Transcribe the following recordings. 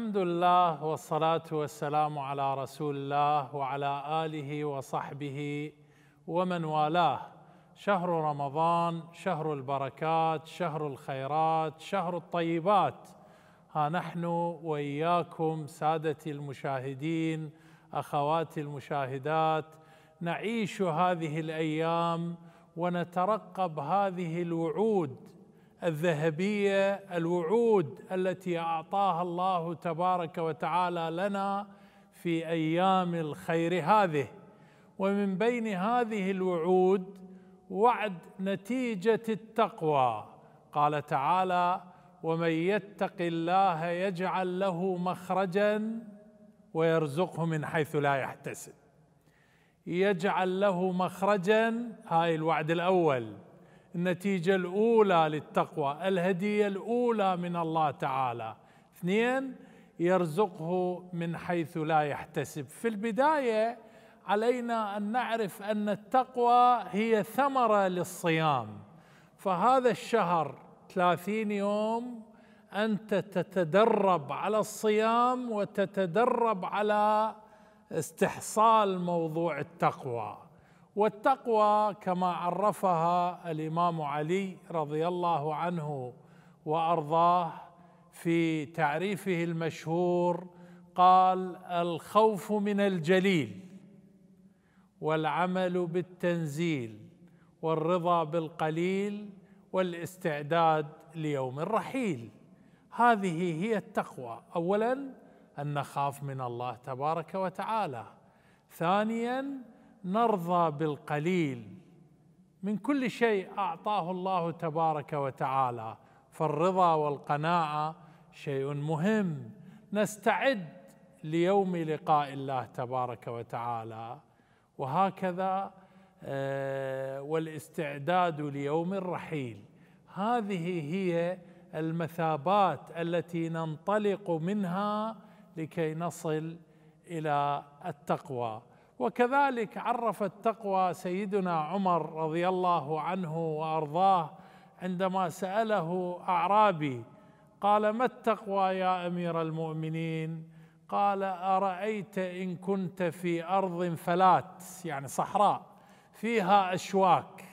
الحمد لله والصلاة والسلام على رسول الله وعلى آله وصحبه ومن والاه شهر رمضان شهر البركات شهر الخيرات شهر الطيبات ها نحن وإياكم سادتي المشاهدين أخواتي المشاهدات نعيش هذه الأيام ونترقب هذه الوعود الذهبيه الوعود التي اعطاها الله تبارك وتعالى لنا في ايام الخير هذه ومن بين هذه الوعود وعد نتيجه التقوى قال تعالى ومن يتق الله يجعل له مخرجا ويرزقه من حيث لا يحتسب يجعل له مخرجا هاي الوعد الاول النتيجة الأولى للتقوى الهدية الأولى من الله تعالى اثنين يرزقه من حيث لا يحتسب في البداية علينا أن نعرف أن التقوى هي ثمرة للصيام فهذا الشهر ثلاثين يوم أنت تتدرب على الصيام وتتدرب على استحصال موضوع التقوى والتقوى كما عرفها الامام علي رضي الله عنه وارضاه في تعريفه المشهور قال الخوف من الجليل والعمل بالتنزيل والرضا بالقليل والاستعداد ليوم الرحيل هذه هي التقوى اولا ان نخاف من الله تبارك وتعالى ثانيا نرضى بالقليل من كل شيء اعطاه الله تبارك وتعالى فالرضا والقناعه شيء مهم نستعد ليوم لقاء الله تبارك وتعالى وهكذا آه، والاستعداد ليوم الرحيل هذه هي المثابات التي ننطلق منها لكي نصل الى التقوى وكذلك عرف التقوى سيدنا عمر رضي الله عنه وارضاه عندما ساله اعرابي قال ما التقوى يا امير المؤمنين قال ارايت ان كنت في ارض فلات يعني صحراء فيها اشواك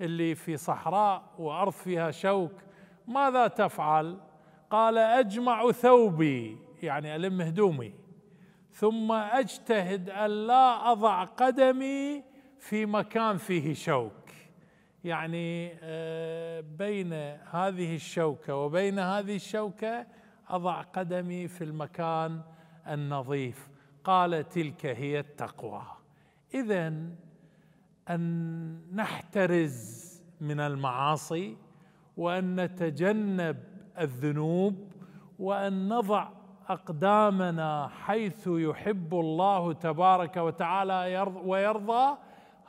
اللي في صحراء وارض فيها شوك ماذا تفعل قال اجمع ثوبي يعني الم هدومي ثم اجتهد الا اضع قدمي في مكان فيه شوك يعني آه، بين هذه الشوكه وبين هذه الشوكه اضع قدمي في المكان النظيف قال تلك هي التقوى اذا ان نحترز من المعاصي وان نتجنب الذنوب وان نضع اقدامنا حيث يحب الله تبارك وتعالى ويرضى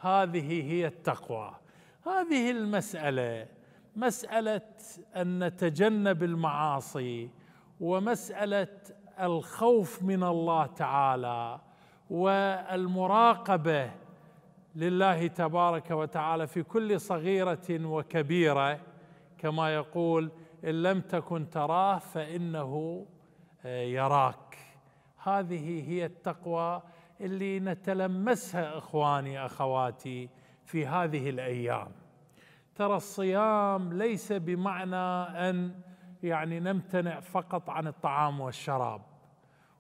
هذه هي التقوى هذه المساله مساله ان نتجنب المعاصي ومساله الخوف من الله تعالى والمراقبه لله تبارك وتعالى في كل صغيره وكبيره كما يقول ان لم تكن تراه فانه آه، يراك هذه هي التقوى اللي نتلمسها اخواني اخواتي في هذه الايام ترى الصيام ليس بمعنى ان يعني نمتنع فقط عن الطعام والشراب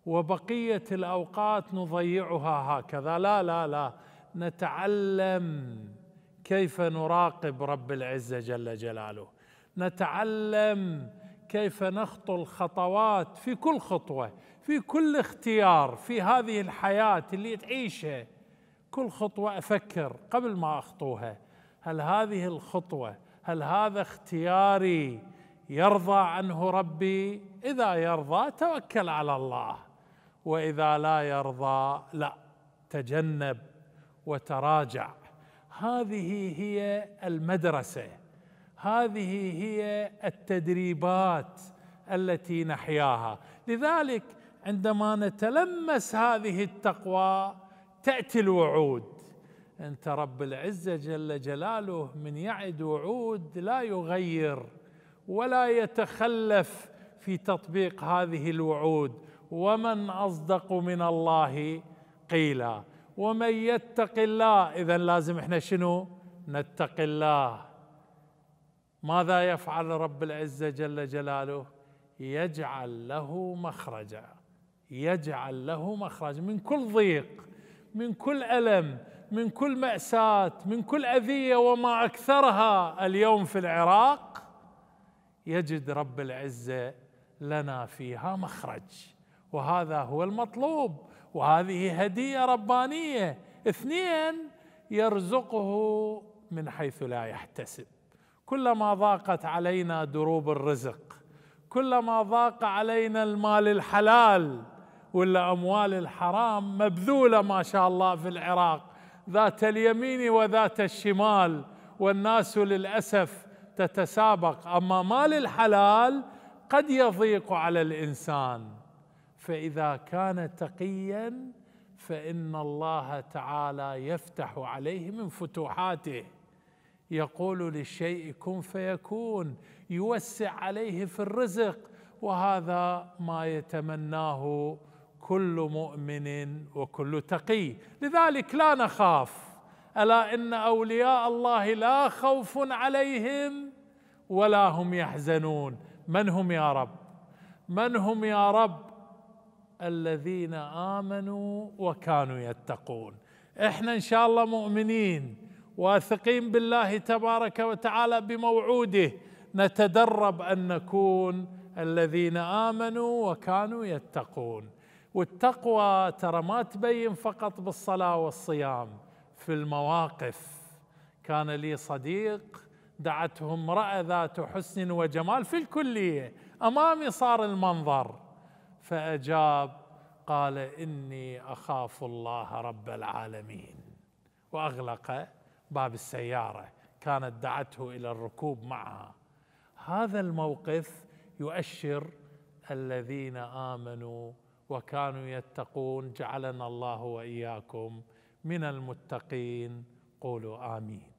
وبقيه الاوقات نضيعها هكذا لا لا لا نتعلم كيف نراقب رب العزه جل جلاله نتعلم كيف نخطو الخطوات في كل خطوه في كل اختيار في هذه الحياه اللي تعيشها كل خطوه افكر قبل ما اخطوها هل هذه الخطوه هل هذا اختياري يرضى عنه ربي اذا يرضى توكل على الله واذا لا يرضى لا تجنب وتراجع هذه هي المدرسه هذه هي التدريبات التي نحياها لذلك عندما نتلمس هذه التقوى تاتي الوعود انت رب العزه جل جلاله من يعد وعود لا يغير ولا يتخلف في تطبيق هذه الوعود ومن اصدق من الله قيلا ومن يتق الله اذا لازم احنا شنو نتق الله ماذا يفعل رب العزه جل جلاله يجعل له مخرجا يجعل له مخرج من كل ضيق من كل الم من كل ماساه من كل اذيه وما اكثرها اليوم في العراق يجد رب العزه لنا فيها مخرج وهذا هو المطلوب وهذه هديه ربانيه اثنين يرزقه من حيث لا يحتسب كلما ضاقت علينا دروب الرزق كلما ضاق علينا المال الحلال ولا اموال الحرام مبذوله ما شاء الله في العراق ذات اليمين وذات الشمال والناس للاسف تتسابق اما مال الحلال قد يضيق على الانسان فاذا كان تقيا فان الله تعالى يفتح عليه من فتوحاته يقول للشيء كن فيكون يوسع عليه في الرزق وهذا ما يتمناه كل مؤمن وكل تقي لذلك لا نخاف الا ان اولياء الله لا خوف عليهم ولا هم يحزنون من هم يا رب من هم يا رب الذين امنوا وكانوا يتقون احنا ان شاء الله مؤمنين واثقين بالله تبارك وتعالى بموعوده نتدرب ان نكون الذين امنوا وكانوا يتقون والتقوى ترى ما تبين فقط بالصلاه والصيام في المواقف كان لي صديق دعته امراه ذات حسن وجمال في الكليه امامي صار المنظر فاجاب قال اني اخاف الله رب العالمين واغلق باب السياره كانت دعته الى الركوب معها هذا الموقف يؤشر الذين امنوا وكانوا يتقون جعلنا الله واياكم من المتقين قولوا امين